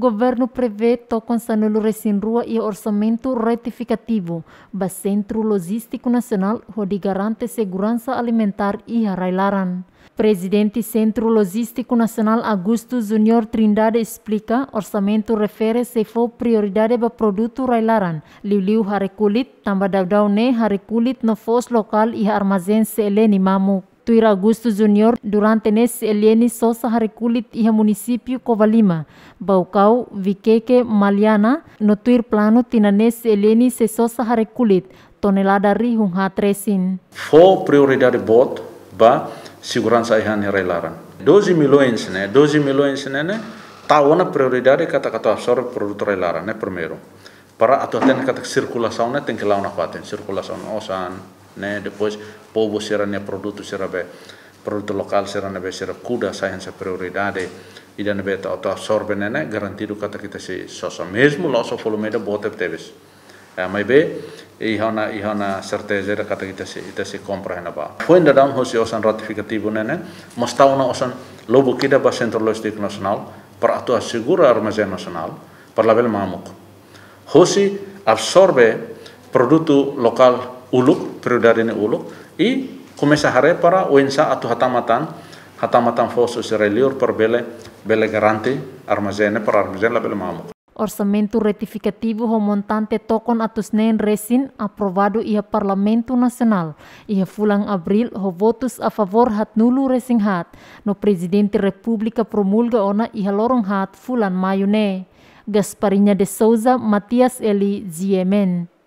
Governo prevê tocam-se rua e orçamento retificativo. Ba Centro Logístico Nacional, onde garante segurança alimentar e arrailaram. Presidente Centro Logístico Nacional Augusto Junior Trindade explica orçamento refere se for prioridade para produto railaran. Liu-liu hari kulit, tambah ne no fos local e armazém se eleni mamuk. Tuira Augusto Junior durante nesse eliene sosa harikulit iha munisipiu kovalima, baukau Vikeke Maliana, no tuir plano tina nesse eliene se sosa harikulit, tonelada rihung hatresin. Fo prioridade bot ba segurança iha laran. 12 milhões, né? 12 milhões, né? né? Tawana prioridade kata-kata absorve produto relaran, né? Primeiro. Para atuaten kata circulação, né? Tem que paten na circulação osan, né depois povo será né produto será be produto local será né be será cuida science prioridade e dan be auto absorbe né né garantido kata kita se sosa mesmo losso volume da bota teves é mas be e na e hona certeza da kata kita se kita se compra na ba foi da dam hosi osan ratificativo né né mostau na osan lobo kita ba centro logístico nacional para atua segura armazém nacional para label mamuk hosi absorbe produto local uluk ini uluk i comece hare para o atau atu hatamatan hatamatan fosus reliur per bele bele garanti armazene per armazene la bele mamu Orçamento retificativo remontante tokon atus nen resin aprovado ia Parlamento nasional. Ia fulang abril ho votos a favor hat nulu resin hat. No Presidente republika promulga ona ia lorong hat fulan mayo ne. Gasparinya de Souza, Matias Eli, Ziemen.